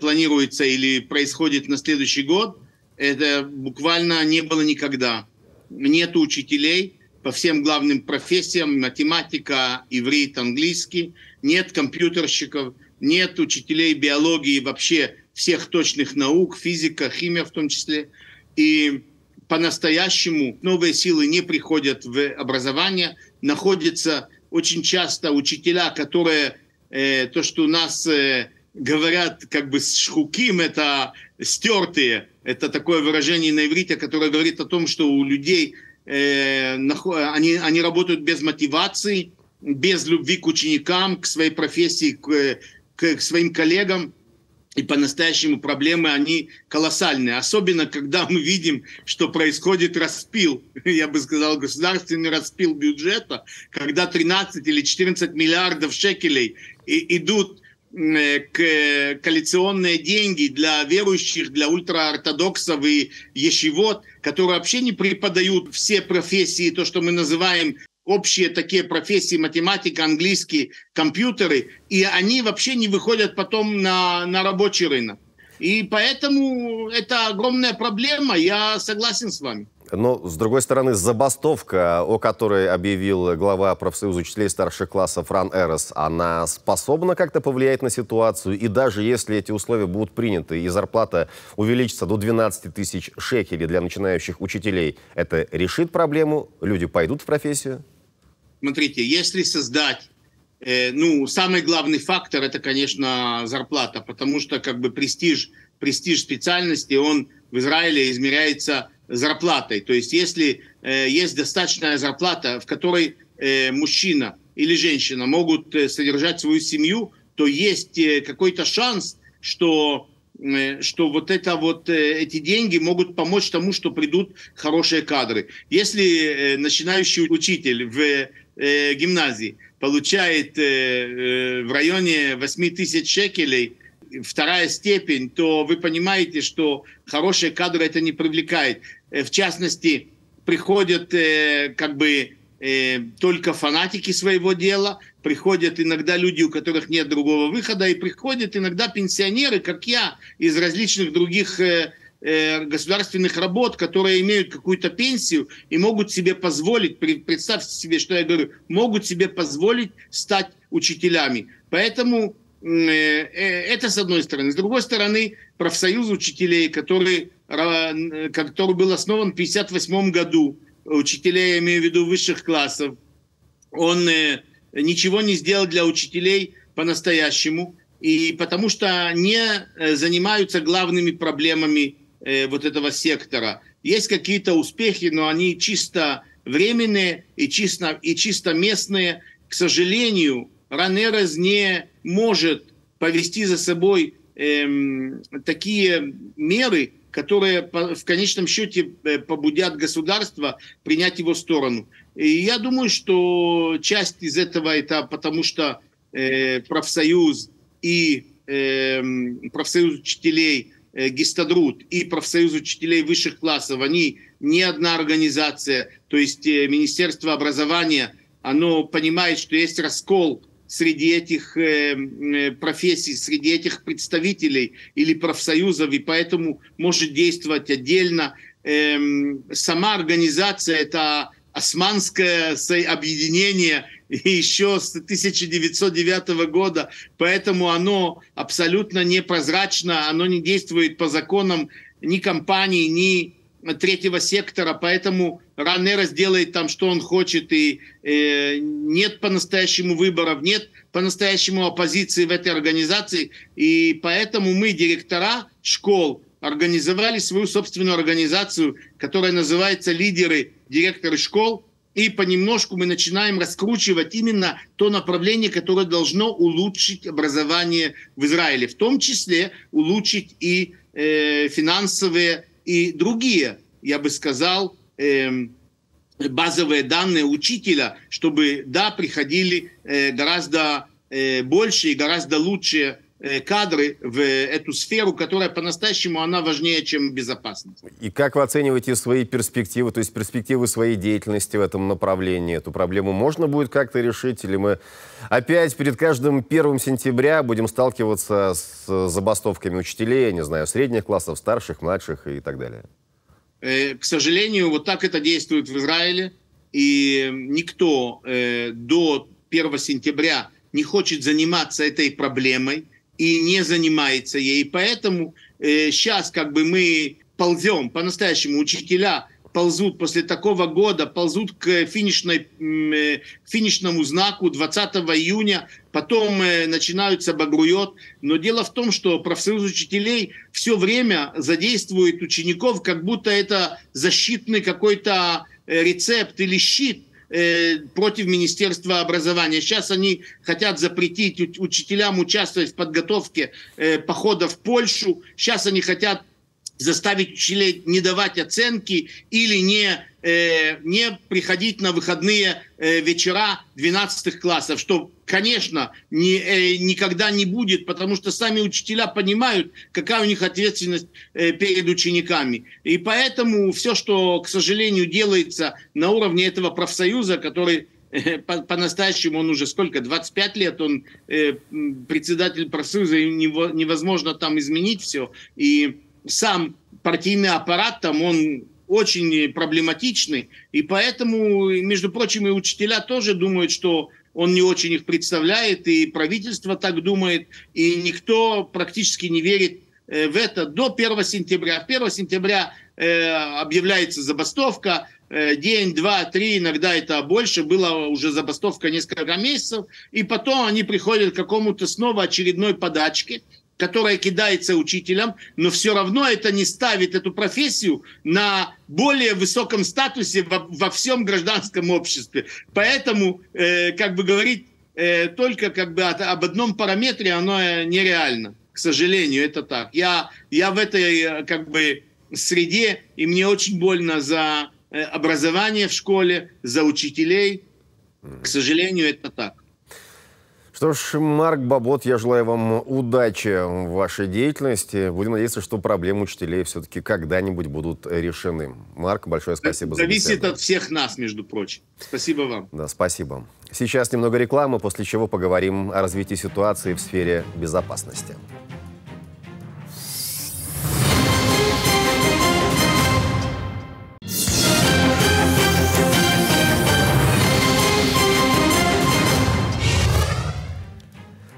планируется или происходит на следующий год, это буквально не было никогда нет учителей по всем главным профессиям, математика, иврит, английский, нет компьютерщиков, нет учителей биологии вообще всех точных наук, физика, химия в том числе. И по-настоящему новые силы не приходят в образование. Находятся очень часто учителя, которые, э, то, что у нас э, говорят как бы с шхуким, это стертые, это такое выражение на иврите, которое говорит о том, что у людей э, они, они работают без мотивации, без любви к ученикам, к своей профессии, к, к, э, к своим коллегам. И по-настоящему проблемы, они колоссальные. Особенно, когда мы видим, что происходит распил, я бы сказал, государственный распил бюджета, когда 13 или 14 миллиардов шекелей идут Э, коалиционные деньги для верующих, для ультраортодоксов и ешивот, которые вообще не преподают все профессии, то, что мы называем общие такие профессии, математика, английский, компьютеры, и они вообще не выходят потом на, на рабочий рынок. И поэтому это огромная проблема, я согласен с вами. Но, ну, с другой стороны, забастовка, о которой объявил глава профсоюза учителей старших классов Ран Эрос, она способна как-то повлиять на ситуацию? И даже если эти условия будут приняты и зарплата увеличится до 12 тысяч шекелей для начинающих учителей, это решит проблему? Люди пойдут в профессию? Смотрите, если создать э, ну, самый главный фактор это, конечно, зарплата, потому что как бы престиж, престиж специальности, он в Израиле измеряется зарплатой. То есть если э, есть достаточная зарплата, в которой э, мужчина или женщина могут э, содержать свою семью, то есть э, какой-то шанс, что э, что вот это вот э, эти деньги могут помочь тому, что придут хорошие кадры. Если э, начинающий учитель в гимназии получает в районе 8 тысяч шекелей вторая степень, то вы понимаете, что хорошие кадры это не привлекает. Э, в частности, приходят э, как бы э, только фанатики своего дела, приходят иногда люди, у которых нет другого выхода, и приходят иногда пенсионеры, как я, из различных других э, э, государственных работ, которые имеют какую-то пенсию и могут себе позволить, представьте себе, что я говорю, могут себе позволить стать учителями. Поэтому э, э, это с одной стороны. С другой стороны, профсоюз учителей, который который был основан в 1958 году, учителя, я имею в виду высших классов, он э, ничего не сделал для учителей по-настоящему, и потому что не э, занимаются главными проблемами э, вот этого сектора. Есть какие-то успехи, но они чисто временные и чисто, и чисто местные. К сожалению, Ранерес не может повести за собой эм, такие меры, которые в конечном счете э, побудят государство принять его сторону. И я думаю, что часть из этого это потому, что э, профсоюз и э, профсоюз учителей э, Гистадрут и профсоюз учителей высших классов, они не одна организация, то есть э, Министерство образования, оно понимает, что есть раскол среди этих э, э, профессий, среди этих представителей или профсоюзов, и поэтому может действовать отдельно. Эм, сама организация – это Османское объединение еще с 1909 года, поэтому оно абсолютно непрозрачно, оно не действует по законам ни компании, ни третьего сектора, поэтому Ранера делает там, что он хочет, и э, нет по-настоящему выборов, нет по-настоящему оппозиции в этой организации, и поэтому мы, директора школ, организовали свою собственную организацию, которая называется «Лидеры директоры школ», и понемножку мы начинаем раскручивать именно то направление, которое должно улучшить образование в Израиле, в том числе улучшить и э, финансовые и другие, я бы сказал, эм, базовые данные учителя, чтобы, да, приходили э, гораздо э, больше и гораздо лучше Э, кадры в эту сферу, которая по-настоящему она важнее, чем безопасность. И как вы оцениваете свои перспективы, то есть перспективы своей деятельности в этом направлении? Эту проблему можно будет как-то решить? Или мы опять перед каждым первым сентября будем сталкиваться с забастовками учителей, я не знаю, средних классов, старших, младших и так далее? Э, к сожалению, вот так это действует в Израиле. И никто э, до 1 сентября не хочет заниматься этой проблемой и не занимается ей. Поэтому э, сейчас как бы мы ползем, по-настоящему учителя ползут после такого года, ползут к, финишной, э, к финишному знаку 20 июня, потом э, начинаются багрует. Но дело в том, что профсоюз учителей все время задействует учеников, как будто это защитный какой-то э, рецепт или щит, Э, против Министерства образования. Сейчас они хотят запретить учителям участвовать в подготовке э, похода в Польшу. Сейчас они хотят заставить учителей не давать оценки или не э, не приходить на выходные э, вечера 12 классов, что, конечно, не, э, никогда не будет, потому что сами учителя понимают, какая у них ответственность э, перед учениками. И поэтому все, что, к сожалению, делается на уровне этого профсоюза, который э, по-настоящему он уже сколько, 25 лет, он э, председатель профсоюза, и невозможно там изменить все. И сам партийный аппарат там, он очень э, проблематичный И поэтому, э, между прочим, и учителя тоже думают, что он не очень их представляет, и правительство так думает, и никто практически не верит э, в это до 1 сентября. 1 сентября э, объявляется забастовка, э, день, два, три, иногда это больше, была уже забастовка несколько месяцев, и потом они приходят к какому-то снова очередной подачке – которая кидается учителем, но все равно это не ставит эту профессию на более высоком статусе во, во всем гражданском обществе. Поэтому, э, как бы говорить э, только как бы от, об одном параметре, оно э, нереально. К сожалению, это так. Я, я в этой э, как бы среде, и мне очень больно за э, образование в школе, за учителей. К сожалению, это так. Что ж, Марк Бабот, я желаю вам удачи в вашей деятельности. Будем надеяться, что проблемы учителей все-таки когда-нибудь будут решены. Марк, большое спасибо Это за беседу. Зависит от всех нас, между прочим. Спасибо вам. Да, спасибо. Сейчас немного рекламы, после чего поговорим о развитии ситуации в сфере безопасности.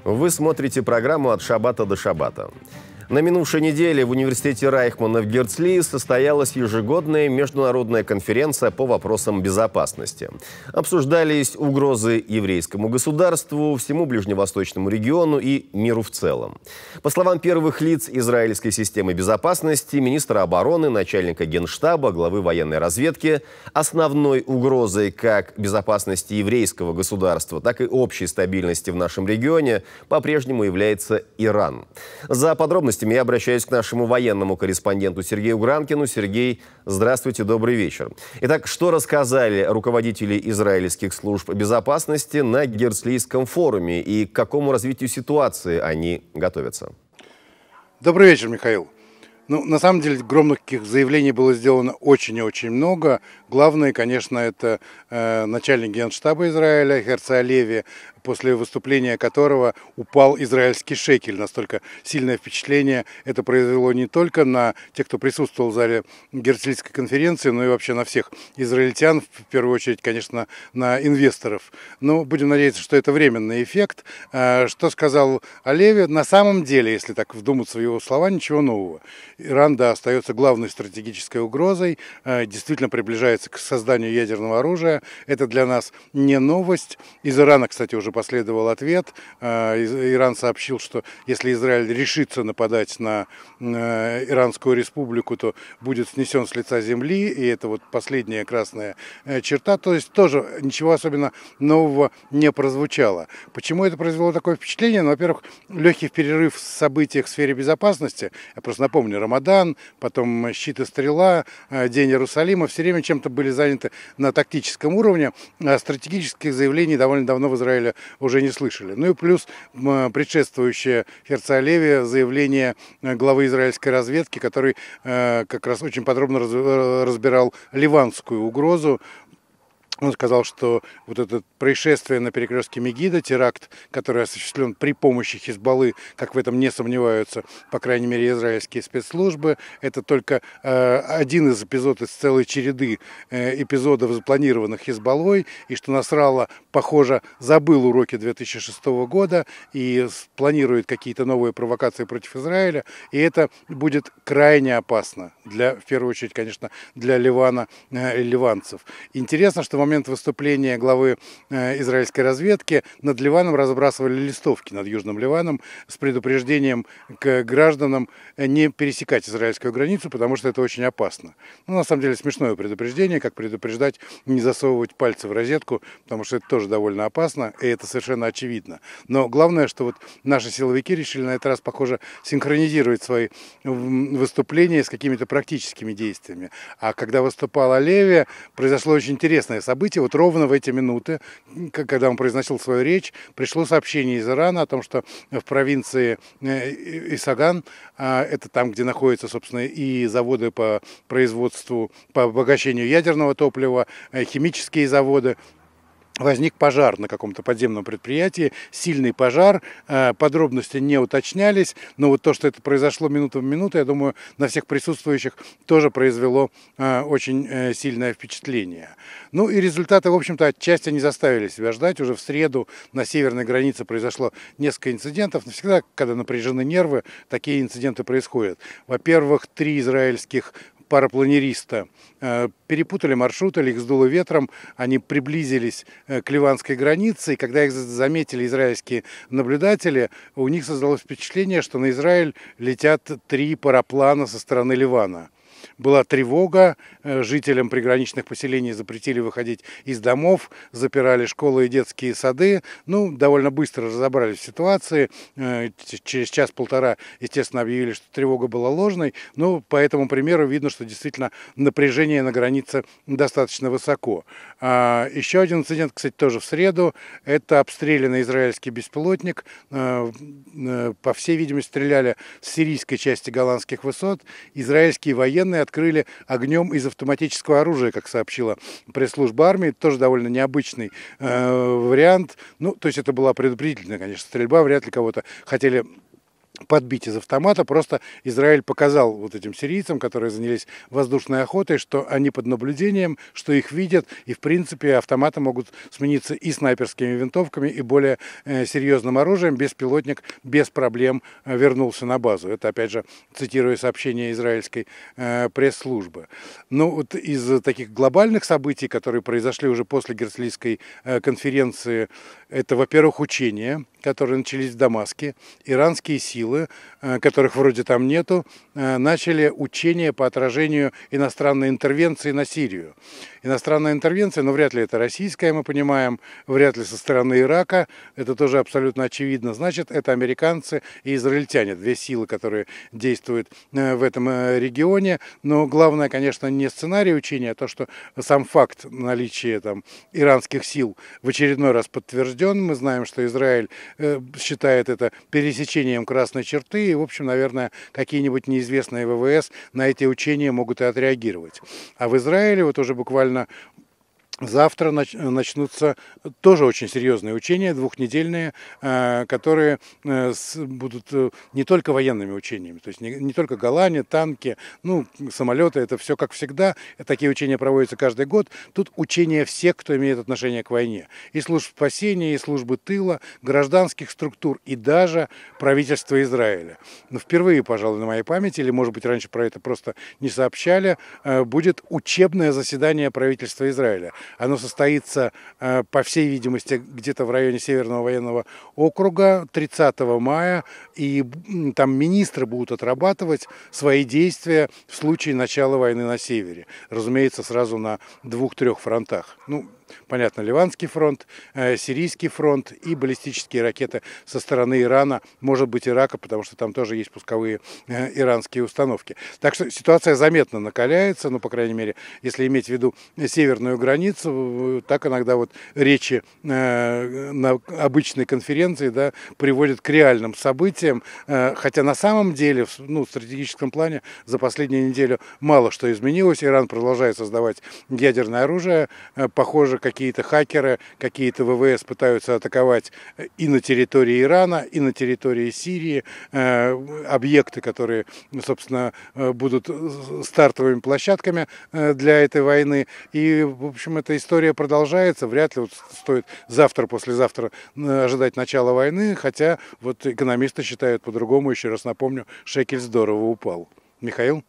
Вы смотрите программу «От шабата до шабата». На минувшей неделе в университете Райхмана в Герцлии состоялась ежегодная международная конференция по вопросам безопасности. Обсуждались угрозы еврейскому государству, всему ближневосточному региону и миру в целом. По словам первых лиц израильской системы безопасности, министра обороны, начальника генштаба, главы военной разведки, основной угрозой как безопасности еврейского государства, так и общей стабильности в нашем регионе по-прежнему является Иран. За подробности подробностями я обращаюсь к нашему военному корреспонденту Сергею Гранкину. Сергей, здравствуйте, добрый вечер. Итак, что рассказали руководители израильских служб безопасности на Герцлийском форуме и к какому развитию ситуации они готовятся? Добрый вечер, Михаил. Ну, на самом деле, громких заявлений было сделано очень и очень много. Главное, конечно, это э, начальник генштаба Израиля Херца Леви после выступления которого упал израильский шекель. Настолько сильное впечатление это произвело не только на тех, кто присутствовал в зале Герцельской конференции, но и вообще на всех израильтян, в первую очередь, конечно, на инвесторов. Но будем надеяться, что это временный эффект. А, что сказал Олеви? На самом деле, если так вдуматься в его слова, ничего нового. Иран, да, остается главной стратегической угрозой, а, действительно приближается к созданию ядерного оружия. Это для нас не новость. Из Ирана, кстати, уже последовал ответ. А, Иран сообщил, что если Израиль решится нападать на э, Иранскую республику, то будет снесен с лица земли, и это вот последняя красная э, черта. То есть тоже ничего особенно нового не прозвучало. Почему это произвело такое впечатление? Ну, во-первых, легкий перерыв в событиях в сфере безопасности. Я просто напомню, Рамадан, потом щит и стрела, э, День Иерусалима. Все время чем-то были заняты на тактическом уровне. А стратегических заявлений довольно давно в Израиле уже не слышали. Ну и плюс а, предшествующее Херцалеве заявление э, главы израильской разведки, который э, как раз очень подробно э, разбирал ливанскую угрозу, он сказал, что вот это происшествие на перекрестке Мегида, теракт, который осуществлен при помощи Хизбаллы, как в этом не сомневаются, по крайней мере, израильские спецслужбы, это только э, один из эпизодов из целой череды э, эпизодов, запланированных Хизбаллой, и что Насрала, похоже, забыл уроки 2006 года и планирует какие-то новые провокации против Израиля, и это будет крайне опасно, для, в первую очередь, конечно, для Ливана, э, ливанцев. Интересно, что момент выступления главы э, израильской разведки над Ливаном разбрасывали листовки над Южным Ливаном с предупреждением к гражданам э, не пересекать израильскую границу, потому что это очень опасно. Ну, на самом деле смешное предупреждение, как предупреждать не засовывать пальцы в розетку, потому что это тоже довольно опасно, и это совершенно очевидно. Но главное, что вот наши силовики решили на этот раз, похоже, синхронизировать свои выступления с какими-то практическими действиями. А когда выступала Левия, произошло очень интересное событие событий. Вот ровно в эти минуты, когда он произносил свою речь, пришло сообщение из Ирана о том, что в провинции э, Исаган, а, это там, где находятся, собственно, и заводы по производству, по обогащению ядерного топлива, э, химические заводы, возник пожар на каком-то подземном предприятии, сильный пожар, э, подробности не уточнялись, но вот то, что это произошло минута в минуту, я думаю, на всех присутствующих тоже произвело э, очень э, сильное впечатление. Ну и результаты, в общем-то, отчасти не заставили себя ждать. Уже в среду на северной границе произошло несколько инцидентов. Навсегда, когда напряжены нервы, такие инциденты происходят. Во-первых, три израильских парапланериста. Э, перепутали маршрут или их сдуло ветром, они приблизились э, к ливанской границе, и когда их заметили израильские наблюдатели, у них создалось впечатление, что на Израиль летят три параплана со стороны Ливана была тревога, э, жителям приграничных поселений запретили выходить из домов, запирали школы и детские сады. Ну, довольно быстро разобрались в ситуации. Э, через час-полтора, естественно, объявили, что тревога была ложной. Но по этому примеру видно, что действительно напряжение на границе достаточно высоко. А, еще один инцидент, кстати, тоже в среду. Это обстрелянный израильский беспилотник. Э, по всей видимости, стреляли с сирийской части голландских высот. Израильские военные открыли огнем из автоматического оружия, как сообщила пресс-служба армии. тоже довольно необычный э, вариант. Ну, то есть это была предупредительная, конечно, стрельба. Вряд ли кого-то хотели подбить из автомата. Просто Израиль показал вот этим сирийцам, которые занялись воздушной охотой, что они под наблюдением, что их видят, и в принципе автоматы могут смениться и снайперскими винтовками, и более э, серьезным оружием. Беспилотник без проблем э, вернулся на базу. Это опять же цитируя сообщение израильской э, пресс-службы. Ну вот из таких глобальных событий, которые произошли уже после Герцлийской э, конференции, это, во-первых, учения, которые начались в Дамаске. Иранские силы, э, которых вроде там нету, э, начали учения по отражению иностранной интервенции на Сирию. Иностранная интервенция, но ну, вряд ли это российская, мы понимаем, вряд ли со стороны Ирака, это тоже абсолютно очевидно. Значит, это американцы и израильтяне, две силы, которые действуют э, в этом регионе. Но главное, конечно, не сценарий учения, а то, что сам факт наличия там иранских сил в очередной раз подтвержден осужден. Мы знаем, что Израиль э, считает это пересечением красной черты. И, в общем, наверное, какие-нибудь неизвестные ВВС на эти учения могут и отреагировать. А в Израиле вот уже буквально Завтра начнутся тоже очень серьезные учения, двухнедельные, э, которые э, будут э, не только военными учениями, то есть не только Голландия, танки, ну, самолеты, это все как всегда. Такие учения проводятся каждый год. Тут учения всех, кто имеет отношение к войне. И служб спасения, и службы тыла, гражданских структур, и даже правительства Израиля. Но впервые, пожалуй, на моей памяти, или, может быть, раньше про это просто не сообщали, будет учебное заседание правительства Израиля. Оно состоится, э, по всей видимости, где-то в районе Северного военного округа 30 мая, и там министры будут отрабатывать свои действия в случае начала войны на Севере. Разумеется, сразу на двух-трех фронтах. Ну, понятно, Ливанский фронт, э, Сирийский фронт и баллистические ракеты со стороны Ирана, может быть, Ирака, потому что там тоже есть пусковые э, иранские установки. Так что ситуация заметно накаляется, ну, по крайней мере, если иметь в виду северную границу, так иногда вот речи э, на обычной конференции да, приводят к реальным событиям, хотя на самом деле, ну, в стратегическом плане за последнюю неделю мало что изменилось. Иран продолжает создавать ядерное оружие, похоже, какие-то хакеры, какие-то ВВС пытаются атаковать э, и на территории Ирана, и на территории Сирии э, объекты, которые, собственно, э, будут стартовыми площадками для этой войны. И, в общем, эта история продолжается. Вряд ли вот стоит завтра, послезавтра ожидать начала войны, хотя вот экономисты считают по-другому. Еще раз напомню, шекель здорово упал. Михаил?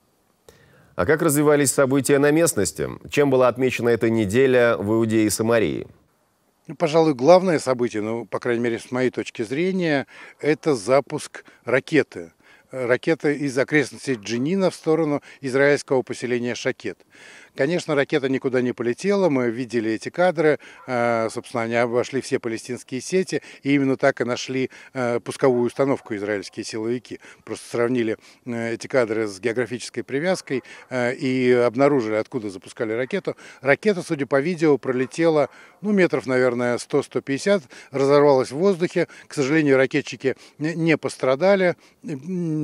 А как развивались события на местности? Чем была отмечена эта неделя в Иудее и Самарии? Ну, пожалуй, главное событие, ну, по крайней мере, с моей точки зрения, это запуск ракеты – ракеты из окрестностей Джинина в сторону израильского поселения Шакет. Конечно, ракета никуда не полетела, мы видели эти кадры, э, собственно, они обошли все палестинские сети, и именно так и нашли э, пусковую установку израильские силовики. Просто сравнили э, эти кадры с географической привязкой и обнаружили, откуда запускали ракету. Ракета, судя по видео, пролетела, ну, метров, наверное, 100-150, разорвалась в воздухе. К сожалению, ракетчики не пострадали,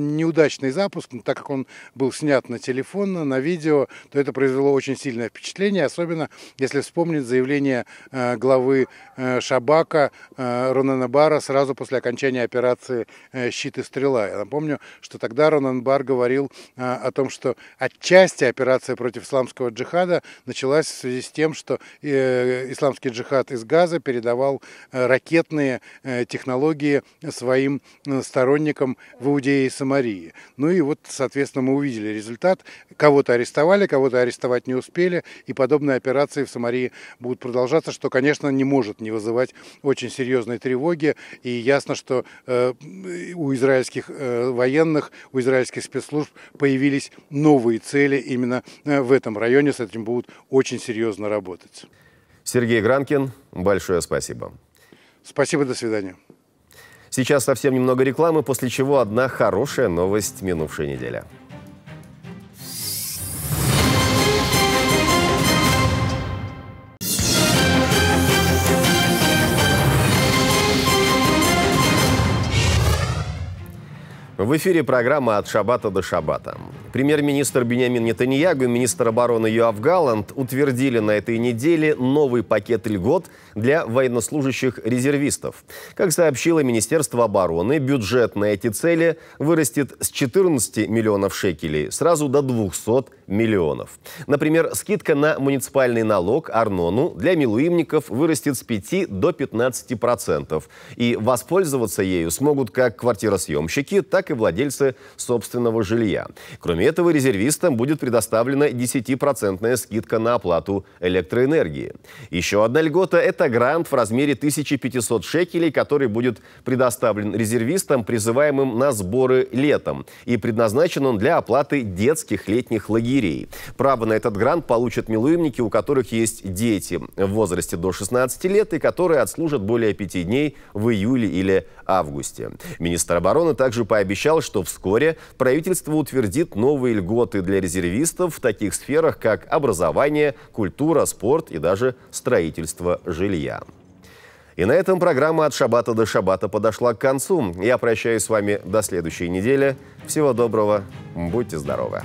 неудачный запуск, но так как он был снят на телефон, на видео, то это произвело очень сильное впечатление, особенно если вспомнить заявление э, главы э, Шабака э, Роненбара сразу после окончания операции «Щит и стрела». Я напомню, что тогда Роненбар говорил о том, что отчасти операция против исламского джихада началась в связи с тем, что исламский джихад из Газа передавал ракетные технологии своим сторонникам в Иудее и Самарии. Ну и вот, соответственно, мы увидели результат. Кого-то арестовали, кого-то арестовать не успели, и подобные операции в Самарии будут продолжаться, что, конечно, не может не вызывать очень серьезной тревоги. И ясно, что э, у израильских э, военных, у израильских спецслужб появились новые цели именно э, в этом районе. С этим будут очень серьезно работать. Сергей Гранкин, большое спасибо. Спасибо, до свидания. Сейчас совсем немного рекламы, после чего одна хорошая новость минувшей недели. В эфире программа «От шабата до шабата». Премьер-министр Бениамин Нетаньягу и министр обороны Юав Галант утвердили на этой неделе новый пакет льгот – для военнослужащих резервистов. Как сообщило Министерство обороны, бюджет на эти цели вырастет с 14 миллионов шекелей сразу до 200 миллионов. Например, скидка на муниципальный налог Арнону для милуимников вырастет с 5 до 15 процентов. И воспользоваться ею смогут как квартиросъемщики, так и владельцы собственного жилья. Кроме этого, резервистам будет предоставлена 10-процентная скидка на оплату электроэнергии. Еще одна льгота – это это грант в размере 1500 шекелей, который будет предоставлен резервистам, призываемым на сборы летом. И предназначен он для оплаты детских летних лагерей. Право на этот грант получат милуемники, у которых есть дети в возрасте до 16 лет и которые отслужат более пяти дней в июле или августе. Министр обороны также пообещал, что вскоре правительство утвердит новые льготы для резервистов в таких сферах, как образование, культура, спорт и даже строительство жилья жилья. И на этом программа «От шабата до шабата» подошла к концу. Я прощаюсь с вами до следующей недели. Всего доброго. Будьте здоровы.